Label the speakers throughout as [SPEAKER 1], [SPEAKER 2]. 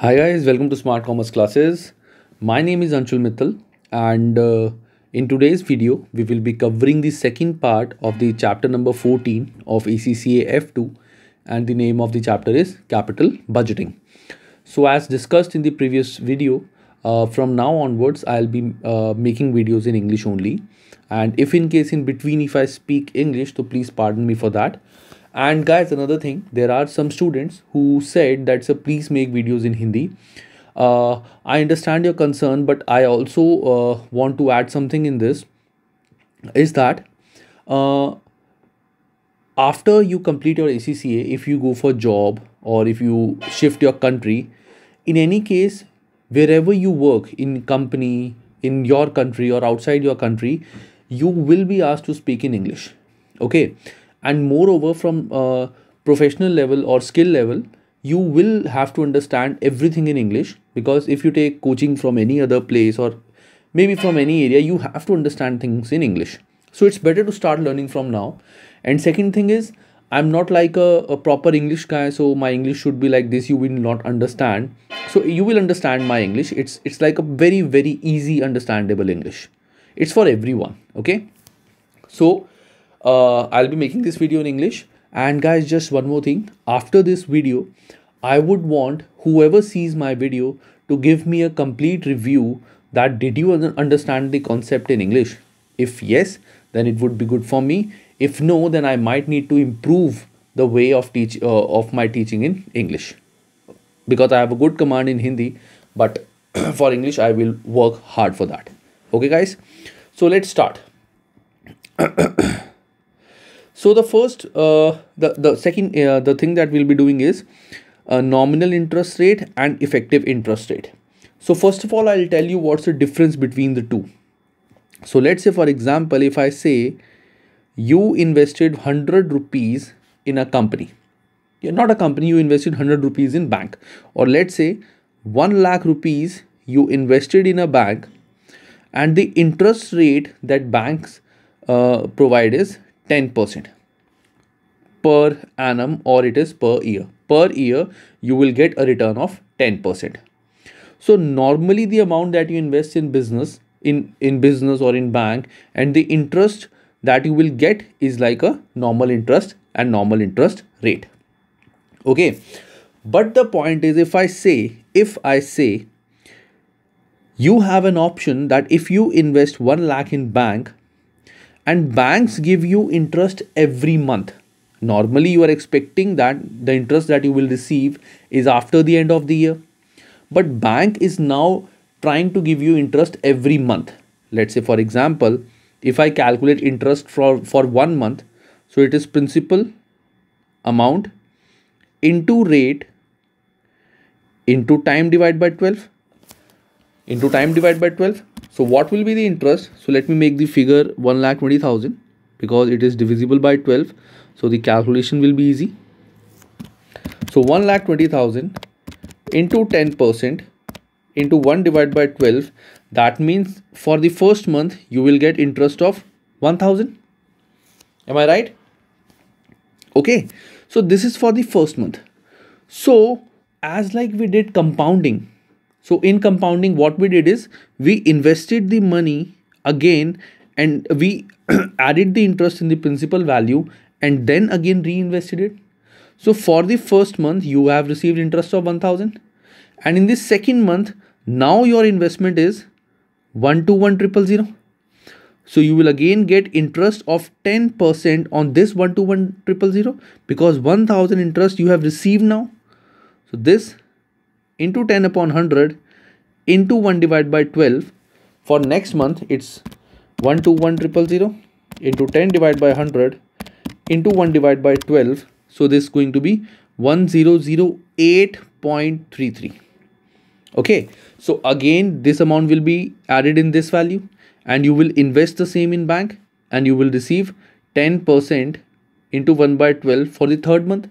[SPEAKER 1] Hi guys, welcome to Smart Commerce Classes. My name is Anshul Mittal and uh, in today's video, we will be covering the second part of the chapter number 14 of ACCA F2 and the name of the chapter is Capital Budgeting. So as discussed in the previous video, uh, from now onwards, I'll be uh, making videos in English only. And if in case in between, if I speak English, so please pardon me for that and guys another thing there are some students who said that sir please make videos in hindi uh, i understand your concern but i also uh, want to add something in this is that uh, after you complete your acca if you go for job or if you shift your country in any case wherever you work in company in your country or outside your country you will be asked to speak in english okay and moreover from a professional level or skill level you will have to understand everything in english because if you take coaching from any other place or maybe from any area you have to understand things in english so it's better to start learning from now and second thing is i'm not like a, a proper english guy so my english should be like this you will not understand so you will understand my english it's it's like a very very easy understandable english it's for everyone okay so uh, I'll be making this video in English. And guys, just one more thing. After this video, I would want whoever sees my video to give me a complete review that did you understand the concept in English? If yes, then it would be good for me. If no, then I might need to improve the way of teach uh, of my teaching in English because I have a good command in Hindi, but for English I will work hard for that. Okay, guys. So let's start. so the first uh, the the second uh, the thing that we'll be doing is uh, nominal interest rate and effective interest rate so first of all i'll tell you what's the difference between the two so let's say for example if i say you invested 100 rupees in a company you're not a company you invested 100 rupees in bank or let's say 1 lakh rupees you invested in a bank and the interest rate that banks uh, provide is 10% per annum or it is per year. Per year, you will get a return of 10%. So normally the amount that you invest in business, in, in business or in bank and the interest that you will get is like a normal interest and normal interest rate. Okay. But the point is if I say, if I say you have an option that if you invest 1 lakh in bank, and banks give you interest every month normally you are expecting that the interest that you will receive is after the end of the year but bank is now trying to give you interest every month let's say for example if i calculate interest for for one month so it is principal amount into rate into time divided by 12 into time divided by 12 so what will be the interest so let me make the figure 1 lakh 20000 because it is divisible by 12 so the calculation will be easy so 1 lakh 20000 into 10 percent into 1 divided by 12 that means for the first month you will get interest of 1000 am i right okay so this is for the first month so as like we did compounding so in compounding, what we did is we invested the money again and we added the interest in the principal value and then again reinvested it. So for the first month, you have received interest of 1000 and in the second month, now your investment is 121000. So you will again get interest of 10% on this 121000 because 1000 interest you have received now. So this into 10 upon 100 into 1 divided by 12 for next month it's 1 to 0 into 10 divided by 100 into 1 divided by 12 so this is going to be 1008.33 okay so again this amount will be added in this value and you will invest the same in bank and you will receive 10% into 1 by 12 for the third month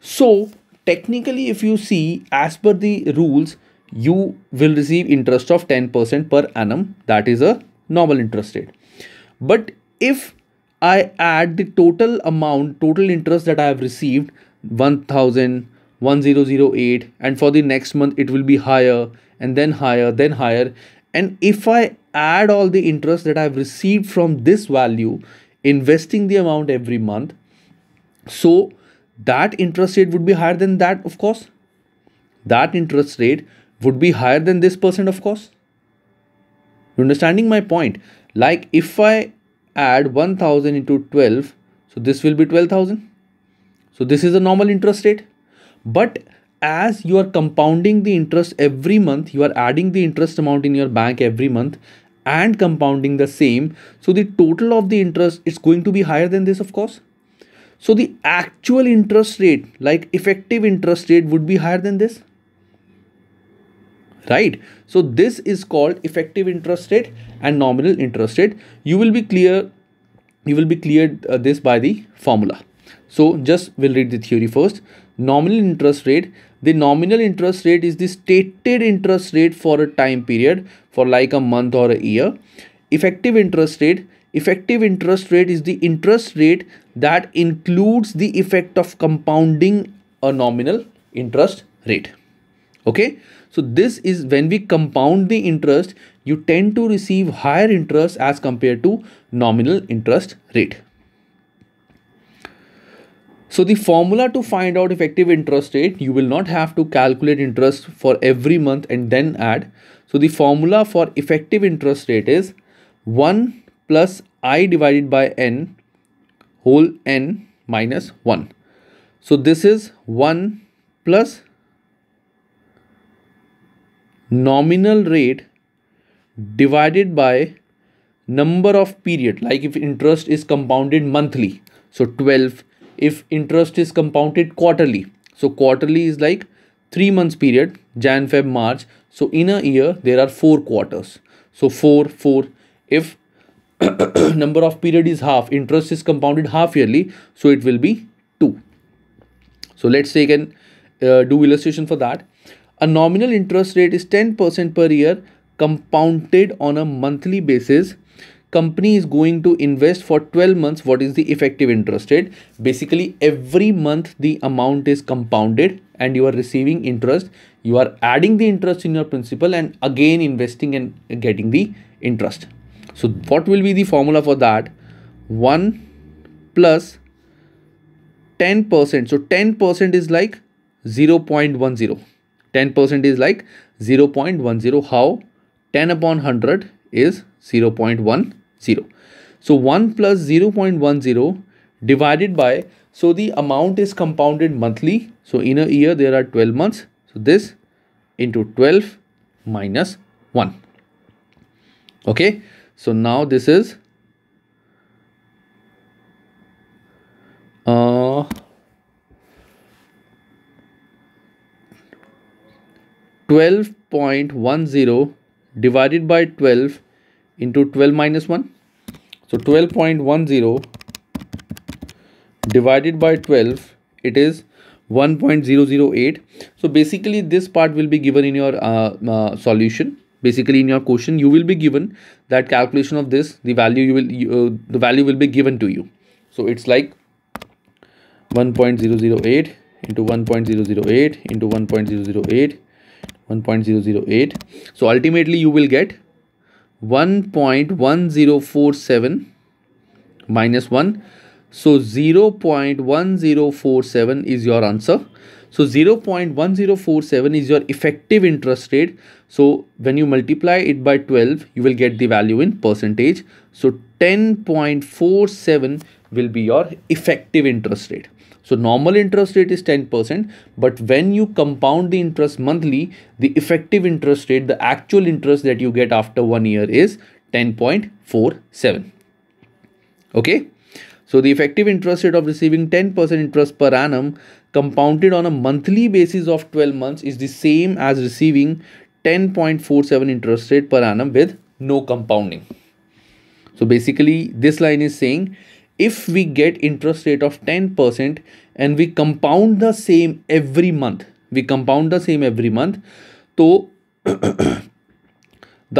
[SPEAKER 1] so technically if you see as per the rules you will receive interest of 10% per annum that is a normal interest rate but if I add the total amount, total interest that I have received 1000, 1008, and for the next month it will be higher, and then higher, then higher. And if I add all the interest that I have received from this value, investing the amount every month, so that interest rate would be higher than that of course that interest rate would be higher than this percent of course you understanding my point like if i add 1000 into 12 so this will be 12000 so this is a normal interest rate but as you are compounding the interest every month you are adding the interest amount in your bank every month and compounding the same so the total of the interest is going to be higher than this of course so the actual interest rate, like effective interest rate would be higher than this. Right. So this is called effective interest rate and nominal interest rate. You will be clear. You will be cleared uh, this by the formula. So just we'll read the theory first. Nominal interest rate. The nominal interest rate is the stated interest rate for a time period for like a month or a year. Effective interest rate effective interest rate is the interest rate that includes the effect of compounding a nominal interest rate okay so this is when we compound the interest you tend to receive higher interest as compared to nominal interest rate so the formula to find out effective interest rate, you will not have to calculate interest for every month and then add. So the formula for effective interest rate is 1 plus i divided by n whole n minus 1 so this is 1 plus nominal rate divided by number of period like if interest is compounded monthly so 12 if interest is compounded quarterly so quarterly is like 3 months period jan feb march so in a year there are 4 quarters so 4 4 if number of period is half interest is compounded half yearly so it will be 2 so let's take and uh, do illustration for that a nominal interest rate is 10% per year compounded on a monthly basis company is going to invest for 12 months what is the effective interest rate basically every month the amount is compounded and you are receiving interest you are adding the interest in your principal and again investing and getting the interest so what will be the formula for that? 1 plus 10%. So 10% is like 0 0.10. 10% is like 0 0.10. How? 10 upon 100 is 0 0.10. So 1 plus 0 0.10 divided by, so the amount is compounded monthly. So in a year there are 12 months. So this into 12 minus 1. Okay so now this is uh, Twelve point one zero divided by twelve into twelve minus one, so twelve point one zero divided by twelve it is 1.008 so basically this part will be given in your uh, uh, solution basically in your question you will be given that calculation of this the value you will uh, the value will be given to you so it's like 1.008 into 1.008 into 1.008 1.008 so ultimately you will get 1.1047 minus 1 so 0.1047 is your answer so 0.1047 is your effective interest rate. So when you multiply it by 12, you will get the value in percentage. So 10.47 will be your effective interest rate. So normal interest rate is 10%, but when you compound the interest monthly, the effective interest rate, the actual interest that you get after one year is 10.47. Okay. So the effective interest rate of receiving 10% interest per annum compounded on a monthly basis of 12 months is the same as receiving 10.47 interest rate per annum with no compounding. So basically this line is saying if we get interest rate of 10% and we compound the same every month, we compound the same every month, so the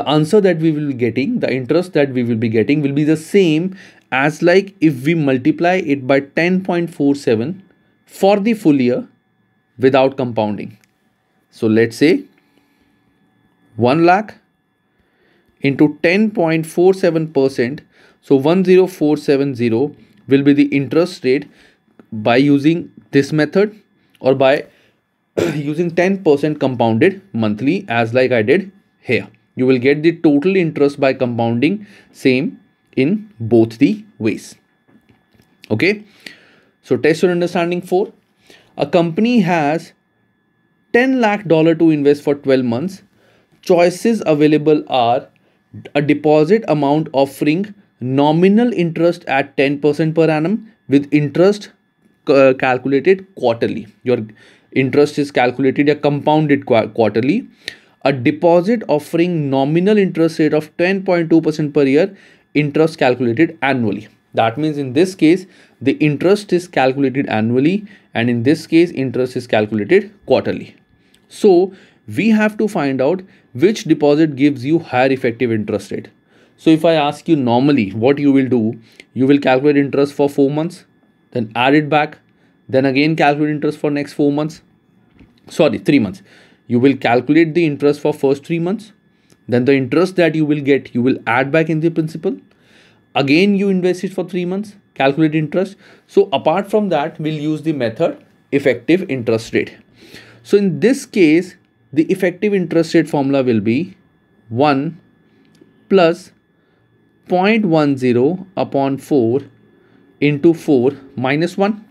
[SPEAKER 1] answer that we will be getting, the interest that we will be getting will be the same as like if we multiply it by 10.47 for the full year without compounding. So let's say 1 lakh into 10.47%. So 10470 will be the interest rate by using this method or by using 10% compounded monthly as like I did here. You will get the total interest by compounding same in both the ways. Okay. So test your understanding 4. A company has 10 lakh dollar to invest for 12 months. Choices available are a deposit amount offering nominal interest at 10% per annum with interest uh, calculated quarterly. Your interest is calculated or compounded quarterly. A deposit offering nominal interest rate of 10.2% per year, interest calculated annually. That means in this case, the interest is calculated annually and in this case, interest is calculated quarterly. So we have to find out which deposit gives you higher effective interest rate. So if I ask you normally what you will do, you will calculate interest for 4 months, then add it back, then again calculate interest for next 4 months, sorry 3 months. You will calculate the interest for first 3 months, then the interest that you will get, you will add back in the principal, again you invest it for 3 months calculate interest so apart from that we'll use the method effective interest rate so in this case the effective interest rate formula will be 1 plus 0.10 upon 4 into 4 minus 1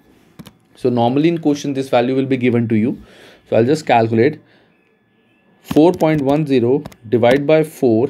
[SPEAKER 1] so normally in question this value will be given to you so i'll just calculate 4.10 divided by 4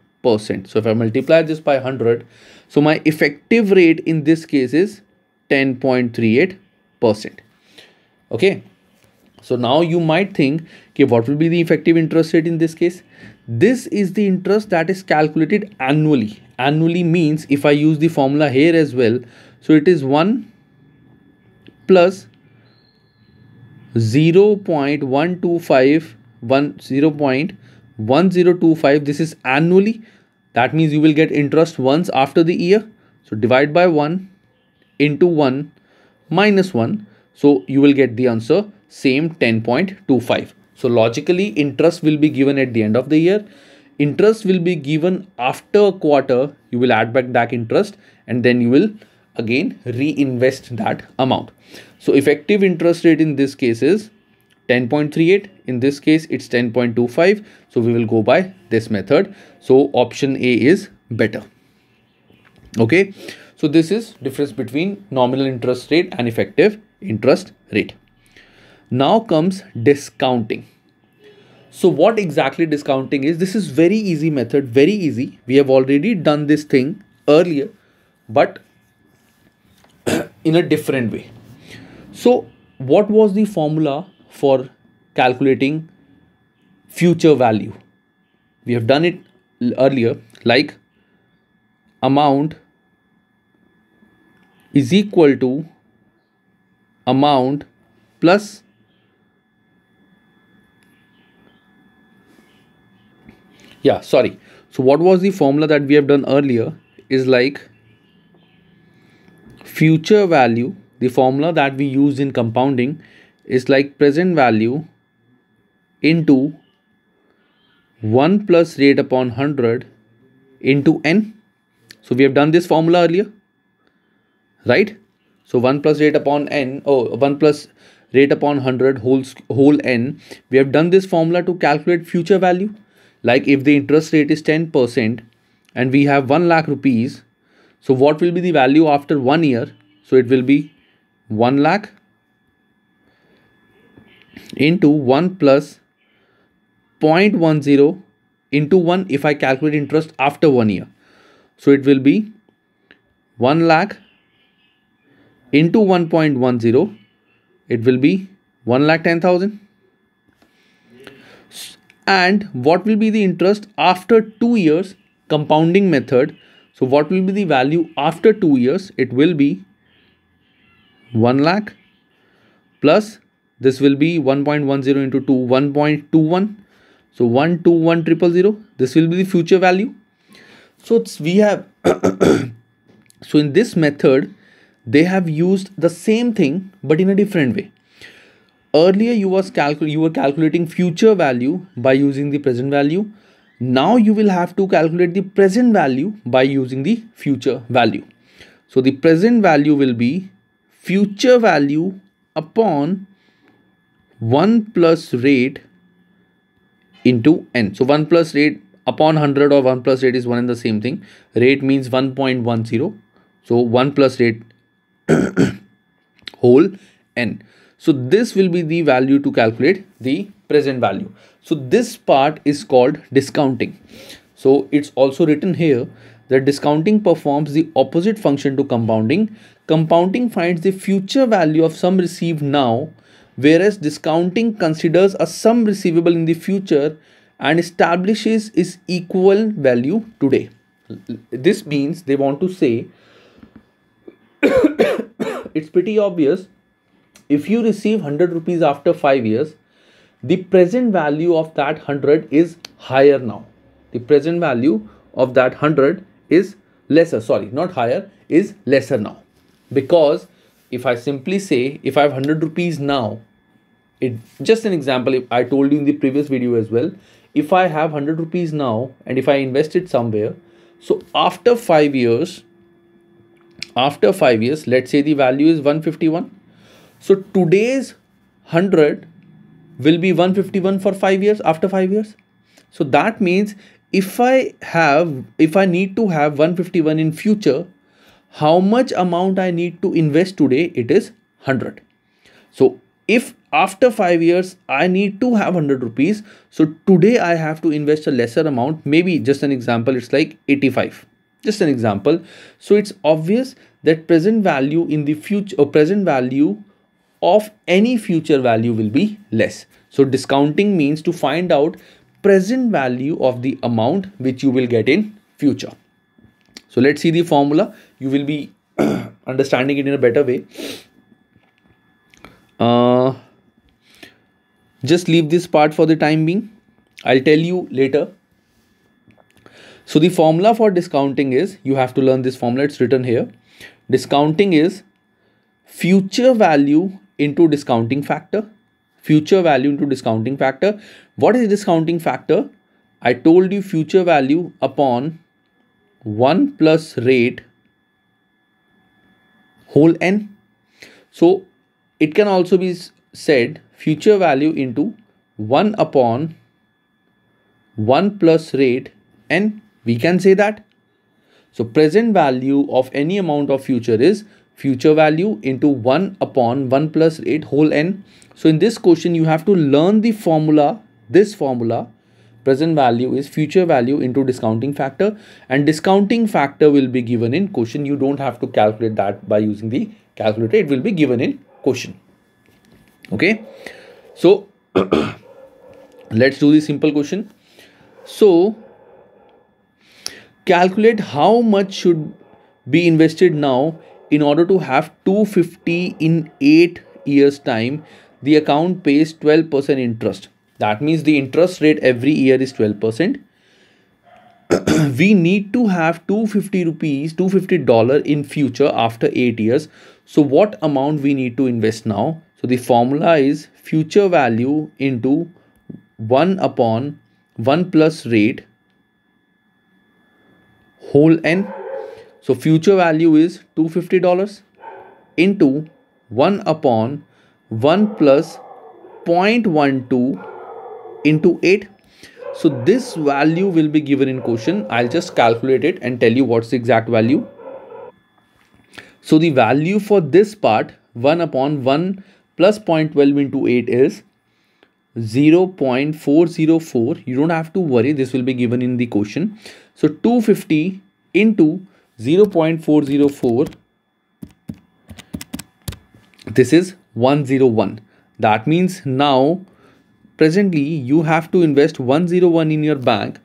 [SPEAKER 1] percent. So if I multiply this by 100, so my effective rate in this case is 10.38 percent. Okay. So now you might think, okay, what will be the effective interest rate in this case? This is the interest that is calculated annually. Annually means if I use the formula here as well, so it is 1 plus 0 0.125 1 0 1025 this is annually that means you will get interest once after the year so divide by 1 into 1 minus 1 so you will get the answer same 10.25 so logically interest will be given at the end of the year interest will be given after a quarter you will add back that interest and then you will again reinvest that amount so effective interest rate in this case is 10.38 in this case it's 10.25 so we will go by this method so option a is better okay so this is difference between nominal interest rate and effective interest rate now comes discounting so what exactly discounting is this is very easy method very easy we have already done this thing earlier but in a different way so what was the formula for calculating future value. We have done it earlier like amount is equal to amount plus yeah sorry so what was the formula that we have done earlier is like future value the formula that we used in compounding is like present value into 1 plus rate upon 100 into n. So we have done this formula earlier, right? So 1 plus rate upon n, oh, 1 plus rate upon 100 holds whole n. We have done this formula to calculate future value. Like if the interest rate is 10% and we have 1 lakh rupees, so what will be the value after 1 year? So it will be 1 lakh into 1 plus 0.10 into 1 if I calculate interest after 1 year. So it will be 1 lakh into 1.10 it will be 1 lakh 10,000 and what will be the interest after 2 years compounding method. So what will be the value after 2 years? It will be 1 lakh plus this will be 1.10 into 2 1.21 so 121000 this will be the future value so we have so in this method they have used the same thing but in a different way earlier you was calcul you were calculating future value by using the present value now you will have to calculate the present value by using the future value so the present value will be future value upon 1 plus rate into n. So 1 plus rate upon 100 or 1 plus rate is one and the same thing. Rate means 1.10. So 1 plus rate whole n. So this will be the value to calculate the present value. So this part is called discounting. So it's also written here that discounting performs the opposite function to compounding. Compounding finds the future value of some received now whereas discounting considers a sum receivable in the future and establishes its equal value today. This means they want to say it's pretty obvious if you receive 100 rupees after 5 years the present value of that 100 is higher now the present value of that 100 is lesser sorry not higher is lesser now because if I simply say if I have 100 rupees now, it just an example I told you in the previous video as well, if I have 100 rupees now and if I invest it somewhere, so after 5 years, after 5 years, let's say the value is 151. So today's 100 will be 151 for 5 years after 5 years. So that means if I have, if I need to have 151 in future, how much amount I need to invest today, it is 100. So if after 5 years I need to have 100 rupees, so today I have to invest a lesser amount, maybe just an example, it's like 85. Just an example. So it's obvious that present value in the future, or uh, present value of any future value will be less. So discounting means to find out present value of the amount which you will get in future. So let's see the formula you will be understanding it in a better way uh, just leave this part for the time being i'll tell you later so the formula for discounting is you have to learn this formula it's written here discounting is future value into discounting factor future value into discounting factor what is discounting factor i told you future value upon 1 plus rate whole n. So it can also be said future value into 1 upon 1 plus rate n. we can say that. So present value of any amount of future is future value into 1 upon 1 plus 8 whole n. So in this question you have to learn the formula, this formula present value is future value into discounting factor and discounting factor will be given in question you don't have to calculate that by using the calculator it will be given in question okay so let's do the simple question so calculate how much should be invested now in order to have 250 in 8 years time the account pays 12% interest that means the interest rate every year is 12%. we need to have 250 rupees, 250 dollar in future after 8 years. So what amount we need to invest now? So the formula is future value into 1 upon 1 plus rate whole n. So future value is 250 dollars into 1 upon 1 plus 0.12 into 8 so this value will be given in question i'll just calculate it and tell you what's the exact value so the value for this part 1 upon 1 plus 0.12 into 8 is 0.404 you don't have to worry this will be given in the question so 250 into 0.404 this is 101 that means now presently you have to invest 101 in your bank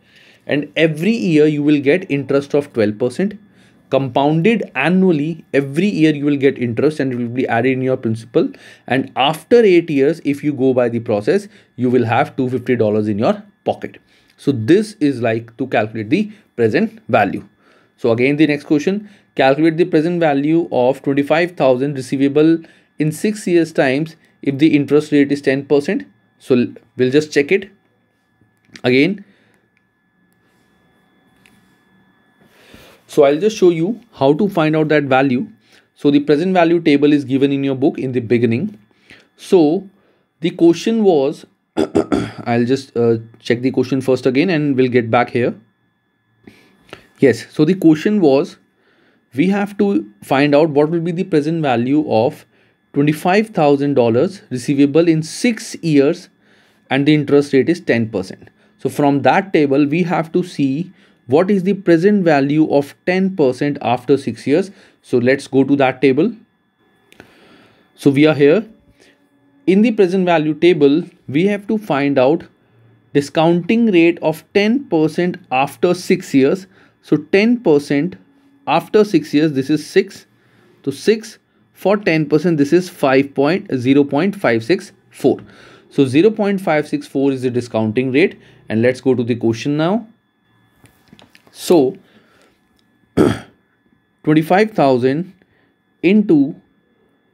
[SPEAKER 1] and every year you will get interest of 12% compounded annually every year you will get interest and it will be added in your principal and after 8 years if you go by the process you will have $250 in your pocket so this is like to calculate the present value so again the next question calculate the present value of 25000 receivable in 6 years times if the interest rate is 10% so we'll just check it again so i'll just show you how to find out that value so the present value table is given in your book in the beginning so the question was i'll just uh, check the question first again and we'll get back here yes so the question was we have to find out what will be the present value of $25000 receivable in 6 years and the interest rate is 10%. So from that table, we have to see what is the present value of 10% after 6 years. So let's go to that table. So we are here. In the present value table, we have to find out discounting rate of 10% after 6 years. So 10% after 6 years, this is 6. So 6 for 10%, this is 5.0.564. So 0.564 is the discounting rate and let's go to the question now. So 25,000 into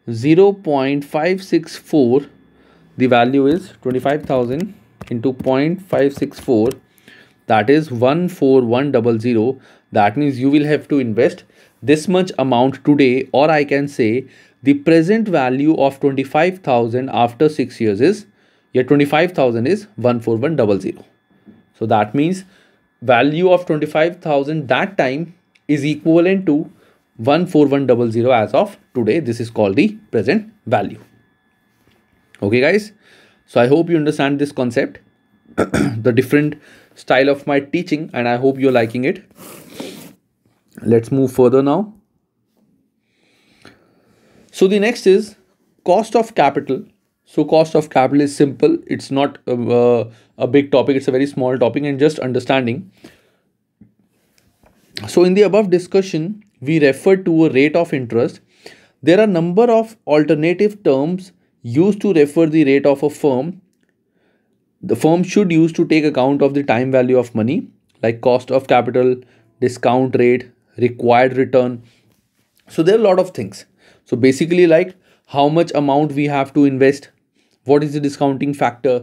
[SPEAKER 1] 0.564 the value is 25,000 into 0.564 that is 14100 that means you will have to invest this much amount today or I can say the present value of 25,000 after 6 years is your 25,000 is 14100. So that means value of 25,000 that time is equivalent to 14100 as of today. This is called the present value. Okay guys. So I hope you understand this concept. the different style of my teaching and I hope you're liking it. Let's move further now. So the next is cost of capital so cost of capital is simple. It's not a big topic. It's a very small topic and just understanding. So in the above discussion, we refer to a rate of interest. There are number of alternative terms used to refer the rate of a firm. The firm should use to take account of the time value of money like cost of capital, discount rate, required return. So there are a lot of things. So basically like how much amount we have to invest what is the discounting factor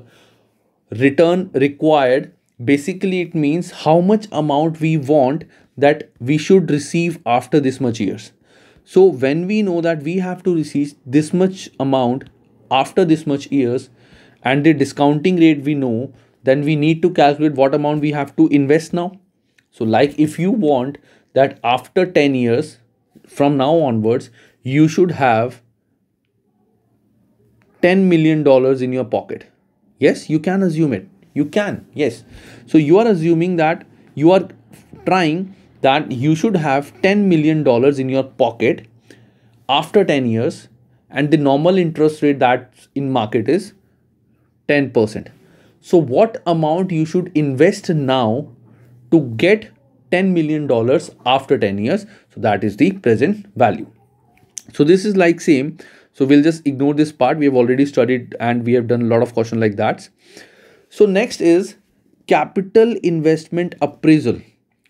[SPEAKER 1] return required basically it means how much amount we want that we should receive after this much years so when we know that we have to receive this much amount after this much years and the discounting rate we know then we need to calculate what amount we have to invest now so like if you want that after 10 years from now onwards you should have $10 million in your pocket. Yes, you can assume it. You can, yes. So you are assuming that you are trying that you should have $10 million in your pocket after 10 years and the normal interest rate that's in market is 10%. So what amount you should invest now to get $10 million after 10 years. So that is the present value. So this is like same so we'll just ignore this part. We have already studied and we have done a lot of caution like that. So next is capital investment appraisal.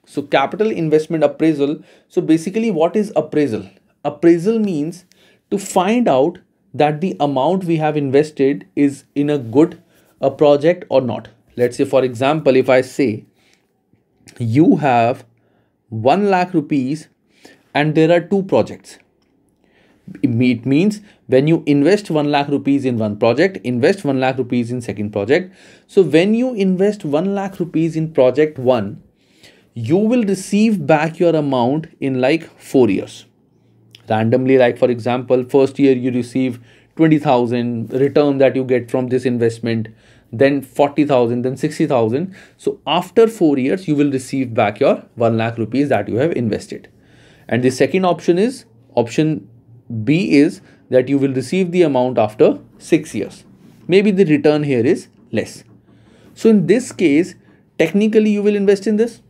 [SPEAKER 1] So capital investment appraisal. So basically what is appraisal? Appraisal means to find out that the amount we have invested is in a good a project or not. Let's say for example, if I say you have 1 lakh rupees and there are two projects it means when you invest 1 lakh rupees in one project invest 1 lakh rupees in second project so when you invest 1 lakh rupees in project 1 you will receive back your amount in like 4 years randomly like for example first year you receive 20000 return that you get from this investment then 40000 then 60000 so after 4 years you will receive back your 1 lakh rupees that you have invested and the second option is option B is that you will receive the amount after 6 years. Maybe the return here is less. So in this case, technically you will invest in this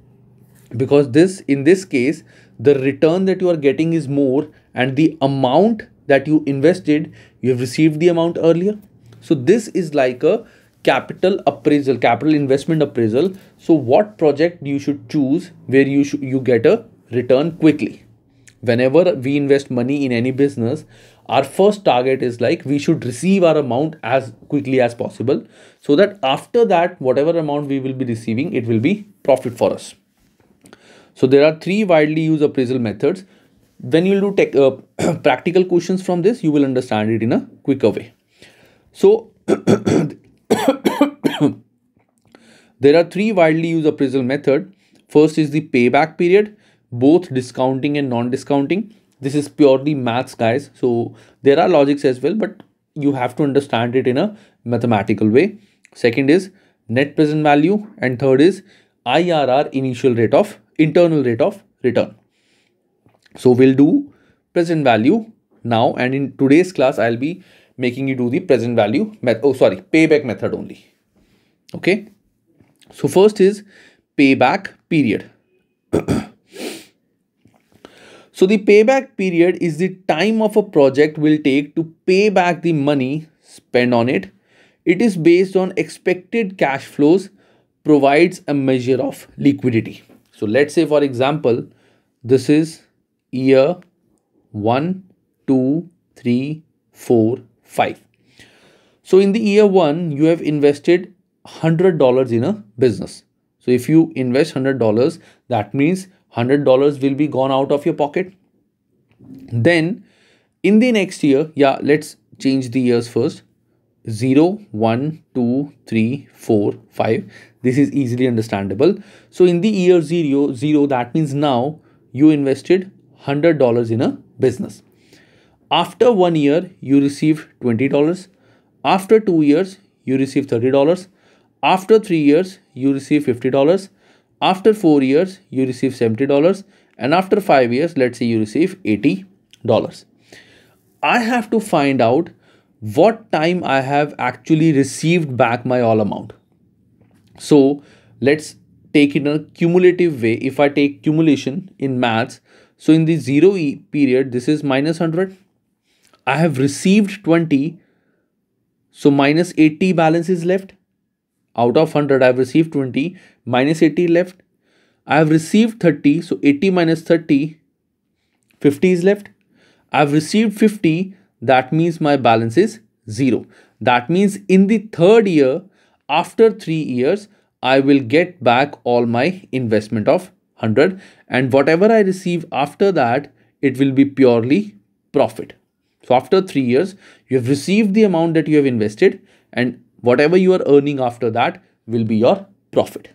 [SPEAKER 1] because this in this case, the return that you are getting is more and the amount that you invested, you have received the amount earlier. So this is like a capital appraisal, capital investment appraisal. So what project you should choose where you, you get a return quickly whenever we invest money in any business our first target is like we should receive our amount as quickly as possible so that after that whatever amount we will be receiving it will be profit for us so there are three widely used appraisal methods when you do tech, uh, practical questions from this you will understand it in a quicker way so there are three widely used appraisal method first is the payback period both discounting and non-discounting this is purely maths guys so there are logics as well but you have to understand it in a mathematical way second is net present value and third is irr initial rate of internal rate of return so we'll do present value now and in today's class i'll be making you do the present value method oh sorry payback method only okay so first is payback period So the payback period is the time of a project will take to pay back the money spent on it. It is based on expected cash flows, provides a measure of liquidity. So let's say for example, this is year 1, 2, 3, 4, 5. So in the year 1, you have invested $100 in a business. So if you invest $100, that means $100 will be gone out of your pocket. Then in the next year, yeah, let's change the years first. 0, 1, 2, 3, 4, 5. This is easily understandable. So in the year 0, 0 that means now you invested $100 in a business. After one year, you receive $20. After two years, you receive $30. After three years, you receive $50. After 4 years, you receive $70 and after 5 years, let's say you receive $80. I have to find out what time I have actually received back my all amount. So let's take it in a cumulative way. If I take cumulation in maths, so in the zero e period, this is minus 100. I have received 20. So minus 80 balance is left. Out of 100, I have received 20 minus 80 left. I have received 30, so 80 minus 30, 50 is left. I have received 50, that means my balance is 0. That means in the third year, after 3 years, I will get back all my investment of 100 and whatever I receive after that, it will be purely profit. So after 3 years, you have received the amount that you have invested and whatever you are earning after that will be your profit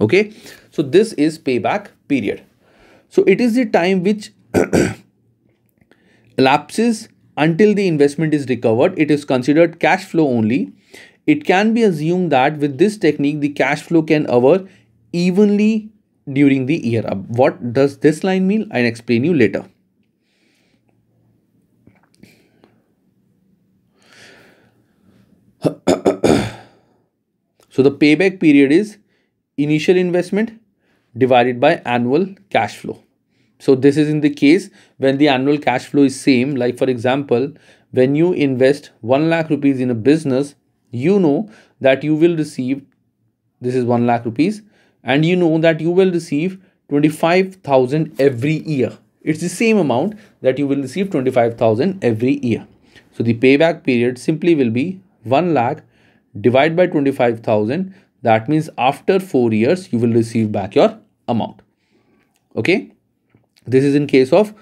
[SPEAKER 1] okay so this is payback period so it is the time which elapses until the investment is recovered it is considered cash flow only it can be assumed that with this technique the cash flow can occur evenly during the year what does this line mean i'll explain you later so the payback period is initial investment divided by annual cash flow. So this is in the case when the annual cash flow is same like for example when you invest 1 lakh rupees in a business you know that you will receive this is 1 lakh rupees and you know that you will receive 25,000 every year. It's the same amount that you will receive 25,000 every year. So the payback period simply will be 1 lakh divided by 25,000 that means after four years you will receive back your amount okay this is in case of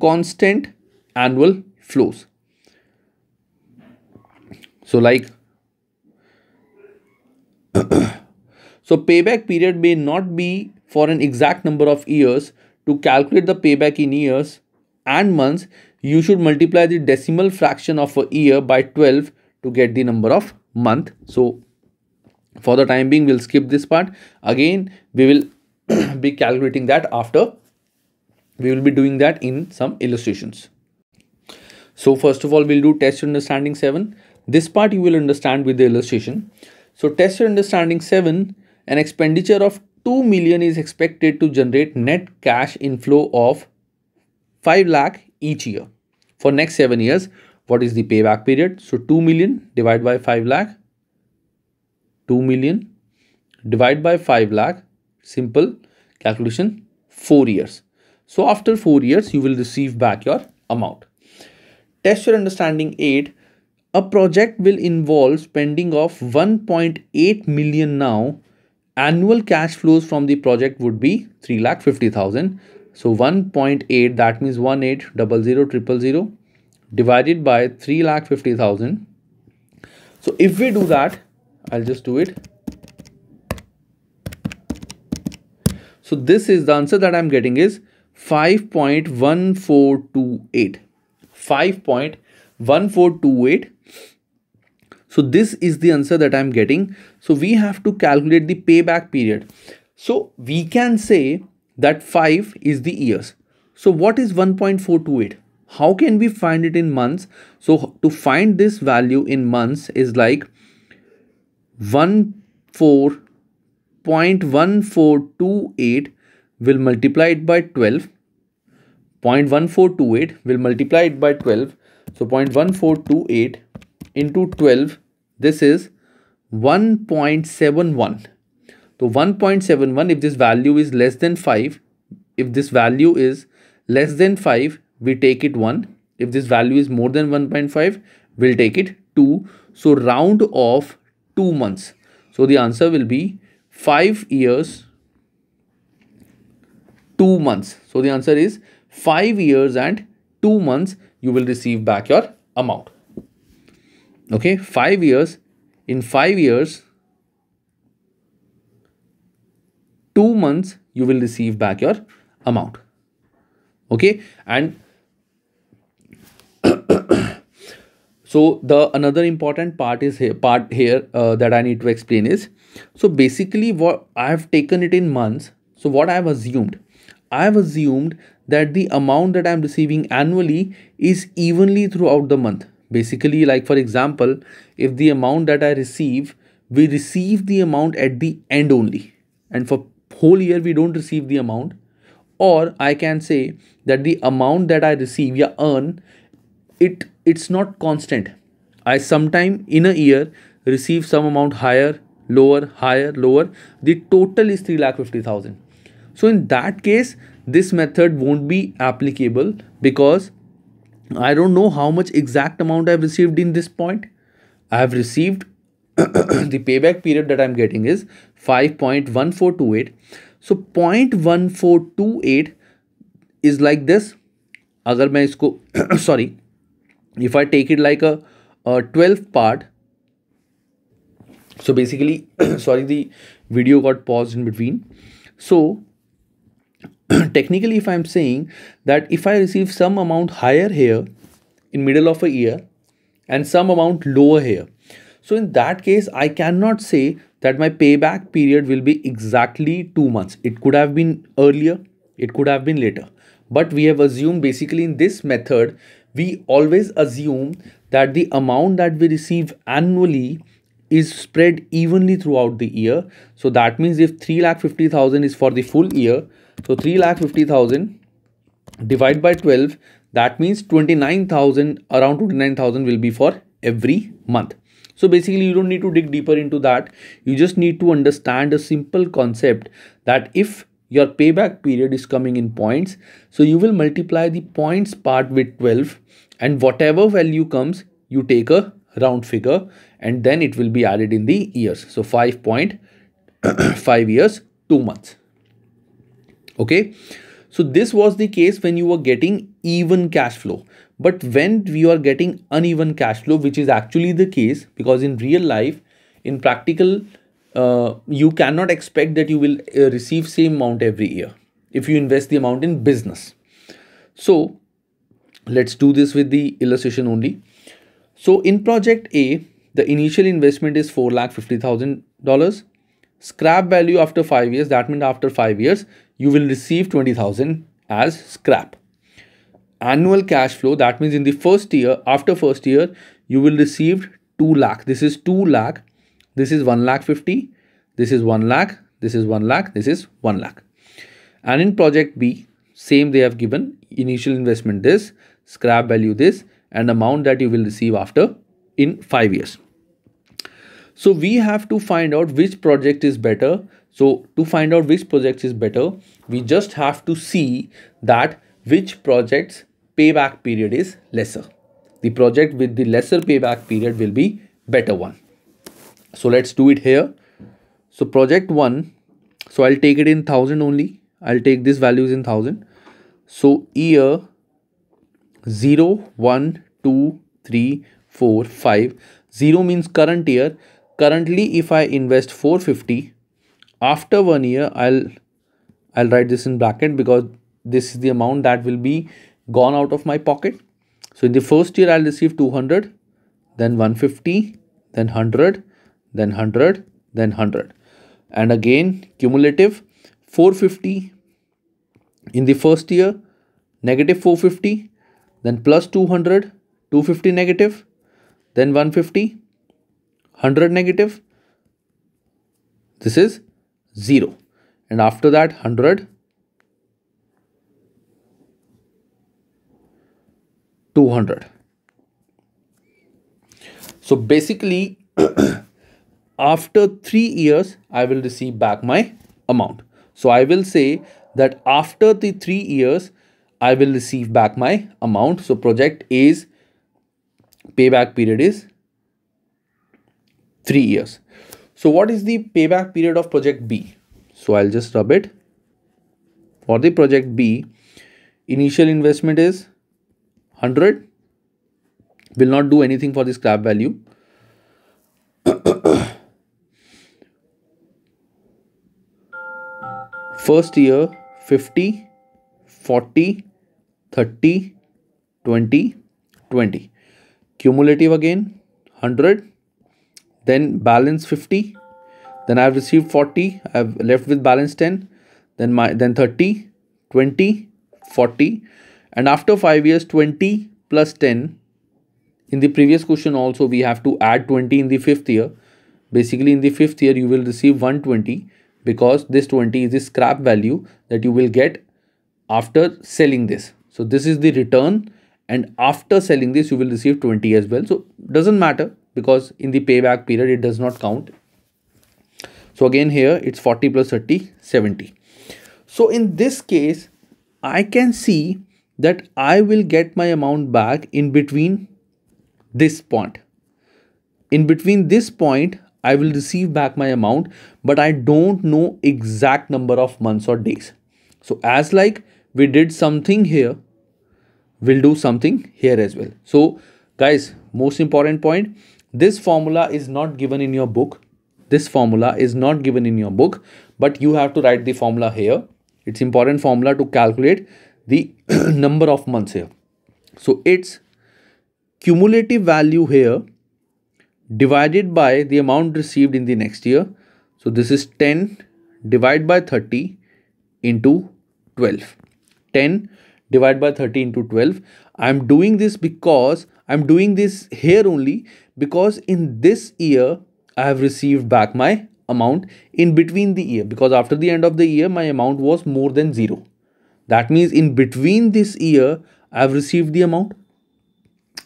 [SPEAKER 1] constant annual flows so like so payback period may not be for an exact number of years to calculate the payback in years and months you should multiply the decimal fraction of a year by 12 to get the number of month so for the time being we'll skip this part again we will be calculating that after we will be doing that in some illustrations so first of all we'll do test your understanding 7 this part you will understand with the illustration so test your understanding 7 an expenditure of 2 million is expected to generate net cash inflow of 5 lakh each year for next 7 years what is the payback period so 2 million divided by 5 lakh 2 million divide by 5 lakh simple calculation 4 years so after 4 years you will receive back your amount test your understanding 8 a project will involve spending of 1.8 million now annual cash flows from the project would be 3 lakh 50000 so 1.8 that means 1800000 divided by 3 lakh 50000 so if we do that I'll just do it. So this is the answer that I'm getting is 5.1428. 5.1428. So this is the answer that I'm getting. So we have to calculate the payback period. So we can say that 5 is the years. So what is 1.428? How can we find it in months? So to find this value in months is like one four point one four two eight will multiply it by 12 0.1428 will multiply it by 12 so 0.1428 into 12 this is 1.71 so 1.71 if this value is less than 5 if this value is less than 5 we take it 1 if this value is more than 1.5 we'll take it 2 so round off 2 months. So the answer will be 5 years 2 months. So the answer is 5 years and 2 months you will receive back your amount. Okay, 5 years. In 5 years, 2 months you will receive back your amount. Okay, and so the another important part is here part here uh, that i need to explain is so basically what i have taken it in months so what i have assumed i have assumed that the amount that i am receiving annually is evenly throughout the month basically like for example if the amount that i receive we receive the amount at the end only and for whole year we don't receive the amount or i can say that the amount that i receive yeah earn it it's not constant i sometime in a year receive some amount higher lower higher lower the total is 3 lakh 50000 so in that case this method won't be applicable because i don't know how much exact amount i've received in this point i have received the payback period that i'm getting is 5.1428 so 0.1428 is like this अगर मैं इसको sorry if I take it like a, a 12th part so basically sorry the video got paused in between so technically if I'm saying that if I receive some amount higher here in middle of a year and some amount lower here so in that case I cannot say that my payback period will be exactly two months it could have been earlier it could have been later but we have assumed basically in this method we always assume that the amount that we receive annually is spread evenly throughout the year. So that means if 3,50,000 is for the full year, so 3,50,000 divided by 12, that means 29,000, around 29,000 will be for every month. So basically you don't need to dig deeper into that. You just need to understand a simple concept that if your payback period is coming in points so you will multiply the points part with 12 and whatever value comes you take a round figure and then it will be added in the years so 5.5 years 2 months okay so this was the case when you were getting even cash flow but when we are getting uneven cash flow which is actually the case because in real life in practical uh, you cannot expect that you will uh, receive same amount every year if you invest the amount in business so let's do this with the illustration only so in project a the initial investment is four lakh fifty thousand dollars scrap value after 5 years that means after 5 years you will receive 20000 as scrap annual cash flow that means in the first year after first year you will receive 2 lakh this is 2 lakh this is 1 lakh 50, this is 1 lakh, this is 1 lakh, this is 1 lakh. And in project B, same they have given initial investment this, scrap value this and amount that you will receive after in 5 years. So we have to find out which project is better. So to find out which project is better, we just have to see that which project's payback period is lesser. The project with the lesser payback period will be better one so let's do it here so project 1 so I'll take it in 1000 only I'll take these values in 1000 so year 0 1 2 3 4 5 0 means current year currently if I invest 450 after one year I'll I'll write this in bracket because this is the amount that will be gone out of my pocket so in the first year I'll receive 200 then 150 then 100 then 100, then 100. And again, cumulative 450 in the first year, negative 450, then plus 200, 250 negative, then 150, 100 negative. This is 0. And after that, 100, 200. So basically, after 3 years I will receive back my amount. So I will say that after the 3 years I will receive back my amount. So project A's payback period is 3 years. So what is the payback period of project B? So I'll just rub it. For the project B, initial investment is 100. Will not do anything for the scrap value. First year 50, 40, 30, 20, 20. Cumulative again 100, then balance 50, then I have received 40, I have left with balance 10, then my then 30, 20, 40 and after 5 years 20 plus 10 in the previous question also we have to add 20 in the fifth year basically in the fifth year you will receive 120 because this 20 is the scrap value that you will get after selling this. So this is the return and after selling this you will receive 20 as well. So doesn't matter because in the payback period it does not count. So again here it's 40 plus 30 70. So in this case I can see that I will get my amount back in between this point. In between this point, I will receive back my amount, but I don't know exact number of months or days. So as like we did something here, we'll do something here as well. So guys, most important point, this formula is not given in your book. This formula is not given in your book, but you have to write the formula here. It's important formula to calculate the number of months here. So it's cumulative value here divided by the amount received in the next year. So this is 10 divided by 30 into 12. 10 divided by 30 into 12. I'm doing this because I'm doing this here only because in this year I have received back my amount in between the year because after the end of the year my amount was more than zero. That means in between this year I have received the amount.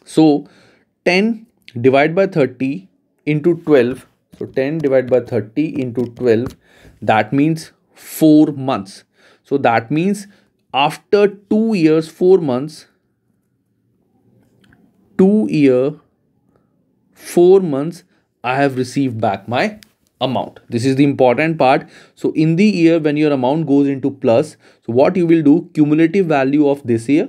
[SPEAKER 1] So 10 divide by 30 into 12 so 10 divided by 30 into 12 that means 4 months so that means after 2 years 4 months 2 year 4 months I have received back my amount this is the important part so in the year when your amount goes into plus so what you will do cumulative value of this year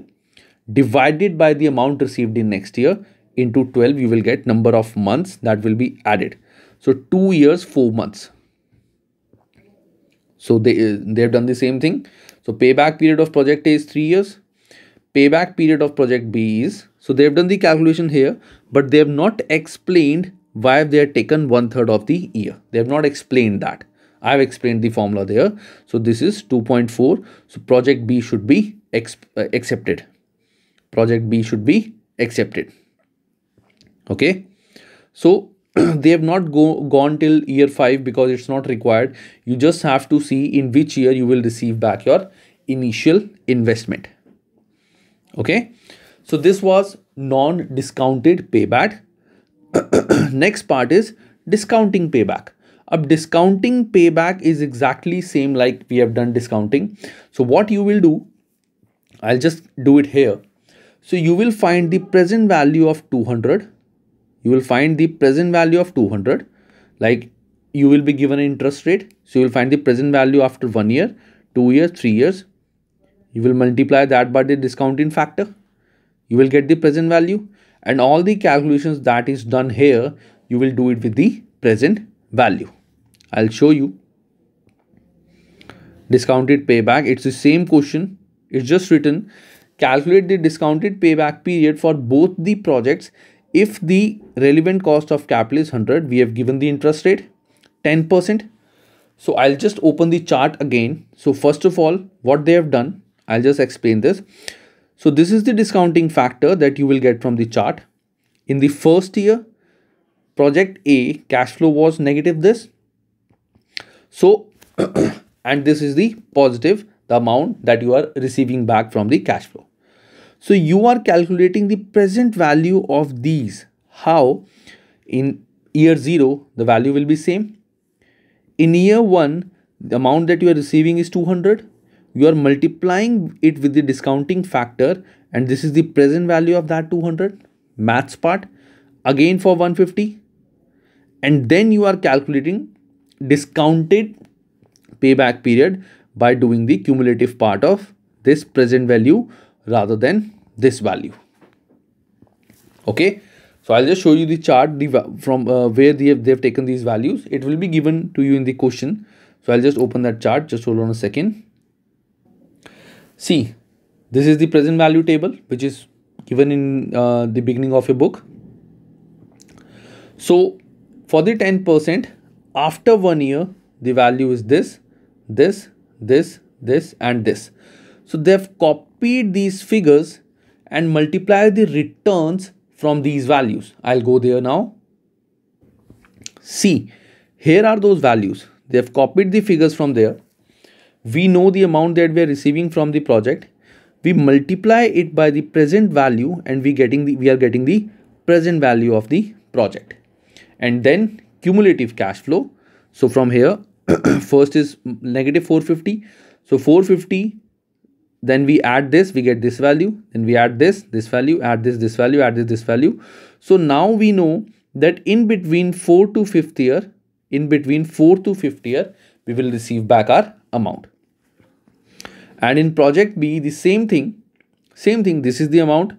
[SPEAKER 1] divided by the amount received in next year into 12 you will get number of months that will be added so 2 years 4 months so they they have done the same thing so payback period of project a is 3 years payback period of project b is so they have done the calculation here but they have not explained why they have taken one third of the year they have not explained that i have explained the formula there so this is 2.4 so project b should be uh, accepted project b should be accepted okay so they have not go, gone till year 5 because it's not required you just have to see in which year you will receive back your initial investment okay so this was non discounted payback next part is discounting payback A discounting payback is exactly same like we have done discounting so what you will do i'll just do it here so you will find the present value of 200 you will find the present value of 200 like you will be given an interest rate so you will find the present value after one year two years three years you will multiply that by the discounting factor you will get the present value and all the calculations that is done here you will do it with the present value i'll show you discounted payback it's the same question it's just written calculate the discounted payback period for both the projects if the relevant cost of capital is 100 we have given the interest rate 10% so i'll just open the chart again so first of all what they have done i'll just explain this so this is the discounting factor that you will get from the chart in the first year project a cash flow was negative this so and this is the positive the amount that you are receiving back from the cash flow so you are calculating the present value of these. How? In year 0, the value will be same. In year 1, the amount that you are receiving is 200. You are multiplying it with the discounting factor and this is the present value of that 200. Maths part. Again for 150. And then you are calculating discounted payback period by doing the cumulative part of this present value rather than this value okay so I'll just show you the chart the, from uh, where they have, they have taken these values. It will be given to you in the question. So I'll just open that chart. Just hold on a second. See, this is the present value table, which is given in uh, the beginning of your book. So for the 10%, after one year, the value is this, this, this, this, and this. So they've cop repeat these figures and multiply the returns from these values. I'll go there now. See, here are those values. They have copied the figures from there. We know the amount that we are receiving from the project. We multiply it by the present value and we getting the, we are getting the present value of the project. And then cumulative cash flow. So from here, first is negative 450. So 450 then we add this we get this value then we add this this value add this this value add this this value so now we know that in between 4 to 5th year in between 4 to 5th year we will receive back our amount and in project b the same thing same thing this is the amount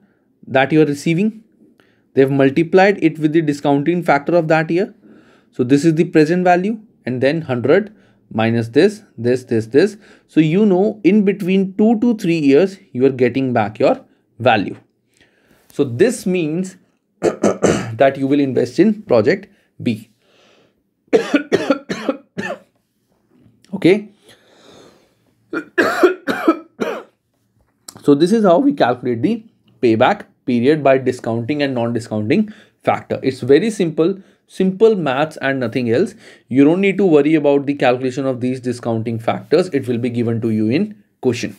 [SPEAKER 1] that you are receiving they have multiplied it with the discounting factor of that year so this is the present value and then 100 minus this, this, this, this. So you know in between 2 to 3 years you are getting back your value. So this means that you will invest in project B. okay. so this is how we calculate the payback period by discounting and non-discounting factor. It's very simple simple maths and nothing else you don't need to worry about the calculation of these discounting factors it will be given to you in question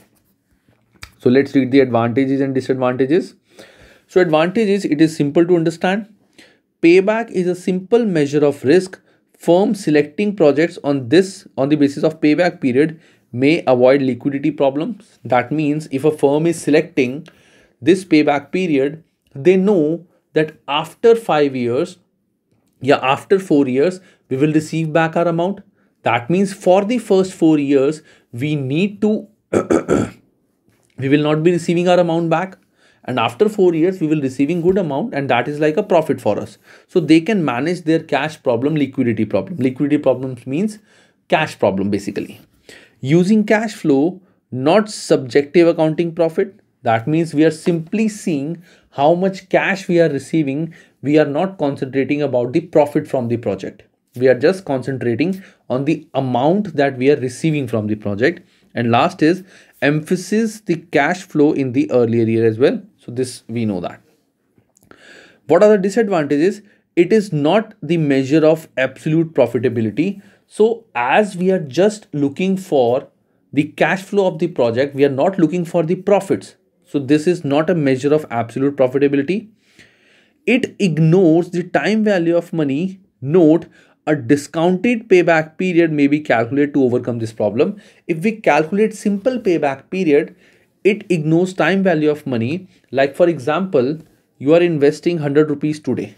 [SPEAKER 1] so let's read the advantages and disadvantages so advantages it is simple to understand payback is a simple measure of risk firm selecting projects on this on the basis of payback period may avoid liquidity problems that means if a firm is selecting this payback period they know that after 5 years yeah after 4 years we will receive back our amount that means for the first 4 years we need to we will not be receiving our amount back and after 4 years we will receiving good amount and that is like a profit for us so they can manage their cash problem liquidity problem liquidity problems means cash problem basically using cash flow not subjective accounting profit that means we are simply seeing how much cash we are receiving we are not concentrating about the profit from the project we are just concentrating on the amount that we are receiving from the project and last is emphasis the cash flow in the earlier year as well so this we know that what are the disadvantages it is not the measure of absolute profitability so as we are just looking for the cash flow of the project we are not looking for the profits so this is not a measure of absolute profitability it ignores the time value of money. Note, a discounted payback period may be calculated to overcome this problem. If we calculate simple payback period, it ignores time value of money. Like for example, you are investing 100 rupees today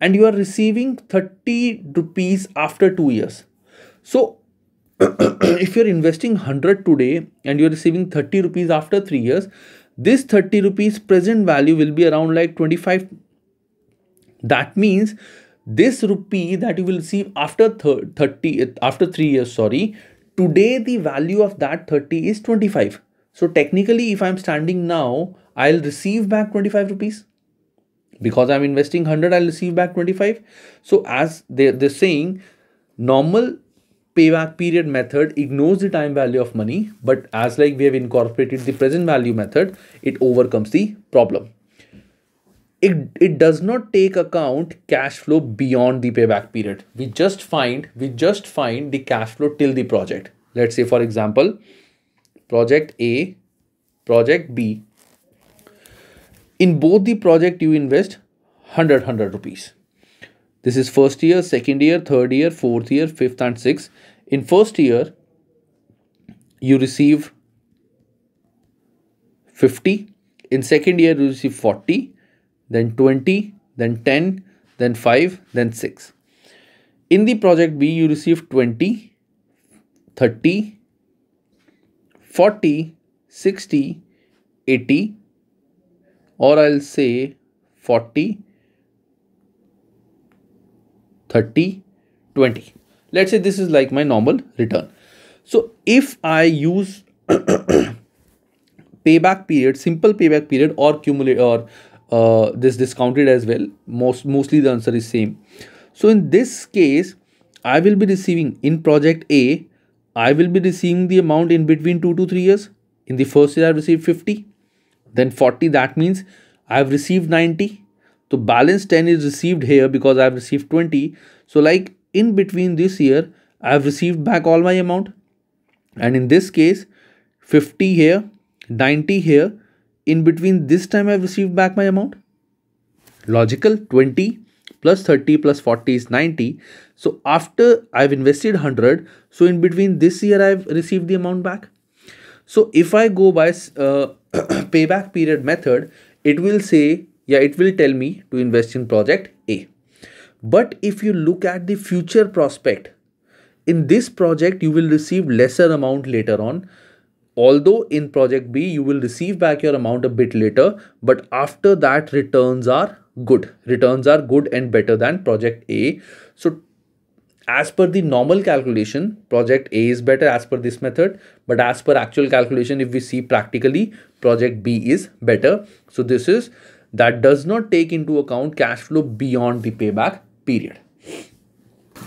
[SPEAKER 1] and you are receiving 30 rupees after 2 years. So if you're investing 100 today and you're receiving 30 rupees after 3 years, this 30 rupees present value will be around like 25 that means this rupee that you will receive after 30 after 3 years sorry today the value of that 30 is 25 so technically if i'm standing now i'll receive back 25 rupees because i'm investing 100 i'll receive back 25 so as they they're saying normal payback period method ignores the time value of money but as like we have incorporated the present value method it overcomes the problem it, it does not take account cash flow beyond the payback period. We just find we just find the cash flow till the project. Let's say for example, project A, project B. In both the project you invest 100 100 rupees. This is first year, second year, third year, fourth year, fifth and sixth. In first year, you receive 50. In second year, you receive 40 then 20, then 10, then 5, then 6. In the project B, you receive 20, 30, 40, 60, 80, or I'll say 40, 30, 20. Let's say this is like my normal return. So if I use payback period, simple payback period or cumulative or uh, this discounted as well most mostly the answer is same so in this case i will be receiving in project a i will be receiving the amount in between 2 to 3 years in the first year i received 50 then 40 that means i have received 90 so balance 10 is received here because i have received 20 so like in between this year i have received back all my amount and in this case 50 here 90 here in between this time I've received back my amount? Logical 20 plus 30 plus 40 is 90. So after I've invested 100, so in between this year I've received the amount back. So if I go by uh, payback period method, it will say, yeah, it will tell me to invest in project A. But if you look at the future prospect, in this project, you will receive lesser amount later on although in project b you will receive back your amount a bit later but after that returns are good returns are good and better than project a so as per the normal calculation project a is better as per this method but as per actual calculation if we see practically project b is better so this is that does not take into account cash flow beyond the payback period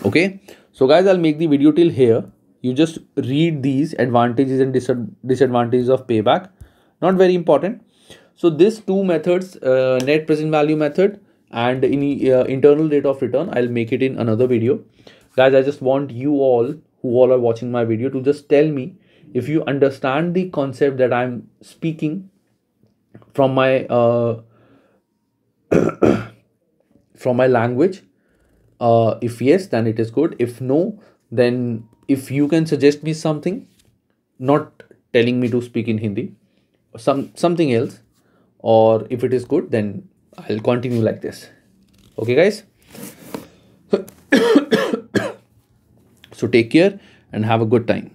[SPEAKER 1] okay so guys i'll make the video till here you just read these advantages and disadvantages of payback not very important so these two methods uh, net present value method and in uh, internal rate of return i'll make it in another video guys i just want you all who all are watching my video to just tell me if you understand the concept that i'm speaking from my uh, from my language uh, if yes then it is good if no then if you can suggest me something, not telling me to speak in Hindi, some something else, or if it is good, then I'll continue like this. Okay, guys. so take care and have a good time.